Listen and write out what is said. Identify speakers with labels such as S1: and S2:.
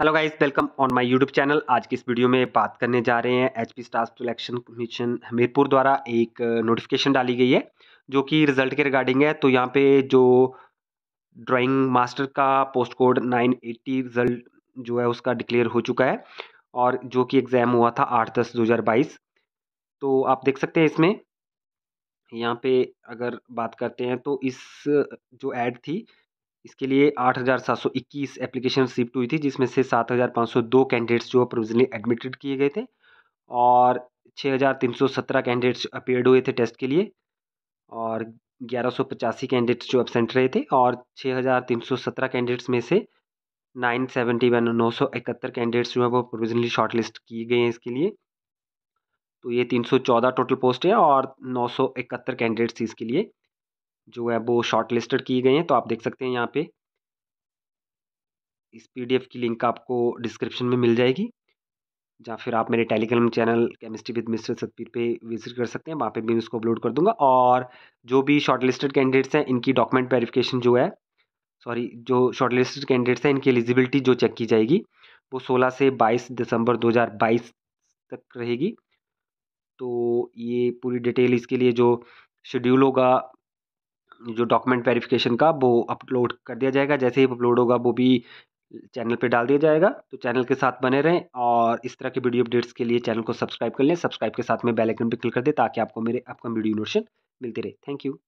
S1: hello guys welcome on my YouTube channel आज की इस वीडियो में बात करने जा रहे हैं H P staff selection commission Hamirpur द्वारा एक नोटिफिकेशन डाली गई है जो कि रिजल्ट के रिगार्डिंग है तो यहाँ पे जो ड्राइंग मास्टर का पोस्ट कोड 980 रिजल्ट जो है उसका डिक्लेयर हो चुका है और जो कि एग्ज़ाम हुआ था आठ दस दो हज़ार बाईस तो आप देख सकते हैं इसमें यहाँ पे अगर बात करते हैं तो इस जो एड थी इसके लिए इक्कीस एप्लीकेशन रिसिप्ट हुई थी जिसमें से दो कैंडिडेट्स जो प्रोविजनली एडमिटेड किए गए थे और 6,317 कैंडिडेट्स अपेयर्ड हुए थे टेस्ट के लिए और ग्यारह कैंडिडेट्स जो एबसेंट रहे थे और 6,317 कैंडिडेट्स में से नाइन सेवेंटी वन नौ सौ इकहत्तर कैंडिडेट्स जो है वो प्रोविजनली शॉर्ट लिस्ट किए गए हैं इसके लिए तो ये तीन सौ चौदह टोटल पोस्ट है और नौ सौ इकहत्तर कैंडिडेट्स इसके लिए जो है वो शॉर्ट लिस्टेड किए गए हैं तो आप देख सकते हैं यहाँ पे इस पीडीएफ की लिंक आपको डिस्क्रिप्शन में मिल जाएगी या फिर आप मेरे Telegram channel chemistry with mister Satpir पे विजिट कर सकते हैं वहाँ पे भी मैं उसको अपलोड कर दूंगा और जो भी शॉर्ट लिस्टेड कैंडिडेट्स हैं इनकी डॉक्यूमेंट वेरिफिकेशन जो है सॉरी जो शॉर्ट लिस्टेड कैंडिडेट्स हैं इनकी एलिजिबिलिटी जो चेक की जाएगी वो सोलह से बाईस दिसंबर दो तक रहेगी तो ये पूरी डिटेल इसके लिए जो शेड्यूल होगा जो डॉक्यूमेंट वेरिफिकेशन का वो अपलोड कर दिया जाएगा जैसे ही अपलोड होगा वो भी चैनल पे डाल दिया जाएगा तो चैनल के साथ बने रहें और इस तरह के वीडियो अपडेट्स के लिए चैनल को सब्सक्राइब कर लें सब्सक्राइब के साथ में बेल आइकन क्लिक कर दें ताकि आपको मेरे अपकम वीडियो नोटिफिकेशन मिलते रहे थैंक यू